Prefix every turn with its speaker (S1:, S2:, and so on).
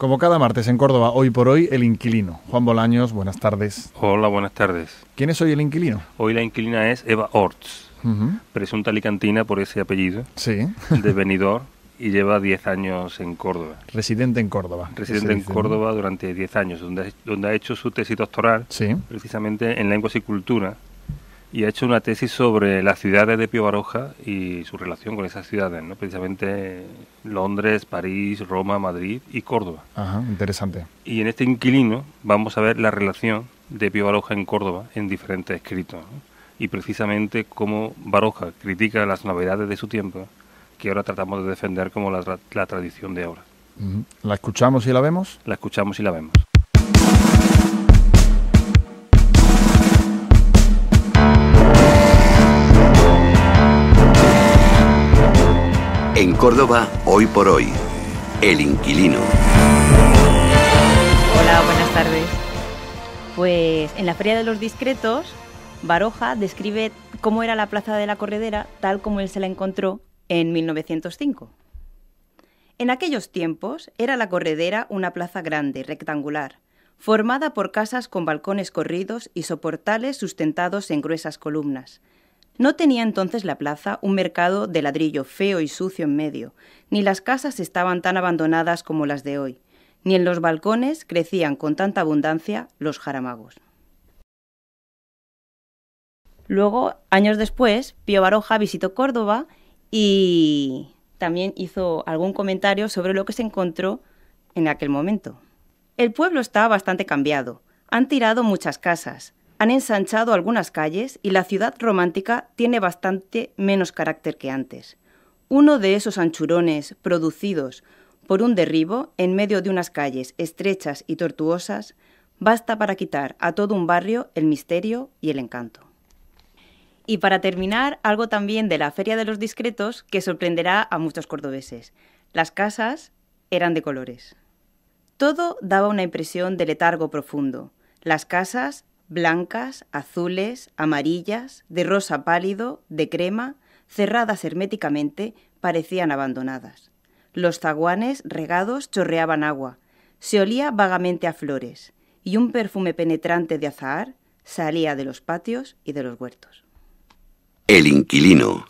S1: Como cada martes en Córdoba, hoy por hoy, el inquilino. Juan Bolaños, buenas tardes. Hola, buenas tardes. ¿Quién es hoy el inquilino? Hoy la inquilina es Eva Orts, presunta alicantina por ese apellido. Sí. De venidor y lleva 10 años en Córdoba. Residente en Córdoba. Residente en Córdoba durante 10 años, donde, ha hecho su tesis doctoral precisamente en lenguas y cultura y ha hecho una tesis sobre las ciudades de Pío Baroja y su relación con esas ciudades, ¿no? precisamente Londres, París, Roma, Madrid y Córdoba. Ajá, interesante. Y en este inquilino vamos a ver la relación de Pío Baroja en Córdoba en diferentes escritos y precisamente cómo Baroja critica las novedades de su tiempo que ahora tratamos de defender como la tradición de ahora. ¿La escuchamos y la vemos? La escuchamos y la vemos.
S2: Córdoba, hoy por hoy, el inquilino.
S3: Hola, buenas tardes. Pues en la Feria de los Discretos, Baroja describe cómo era la Plaza de la Corredera tal como él se la encontró en 1905. En aquellos tiempos era la Corredera una plaza grande, rectangular, formada por casas con balcones corridos y soportales sustentados en gruesas columnas, no tenía entonces la plaza un mercado de ladrillo feo y sucio en medio, ni las casas estaban tan abandonadas como las de hoy, ni en los balcones crecían con tanta abundancia los jaramagos. Luego, años después, Pío Baroja visitó Córdoba y también hizo algún comentario sobre lo que se encontró en aquel momento. El pueblo está bastante cambiado. Han tirado muchas casas han ensanchado algunas calles y la ciudad romántica tiene bastante menos carácter que antes. Uno de esos anchurones producidos por un derribo en medio de unas calles estrechas y tortuosas basta para quitar a todo un barrio el misterio y el encanto. Y para terminar, algo también de la Feria de los Discretos que sorprenderá a muchos cordobeses. Las casas eran de colores. Todo daba una impresión de letargo profundo. Las casas blancas, azules, amarillas, de rosa pálido, de crema, cerradas herméticamente, parecían abandonadas. Los zaguanes regados chorreaban agua, se olía vagamente a flores, y un perfume penetrante de azahar salía de los patios y de los huertos.
S2: El inquilino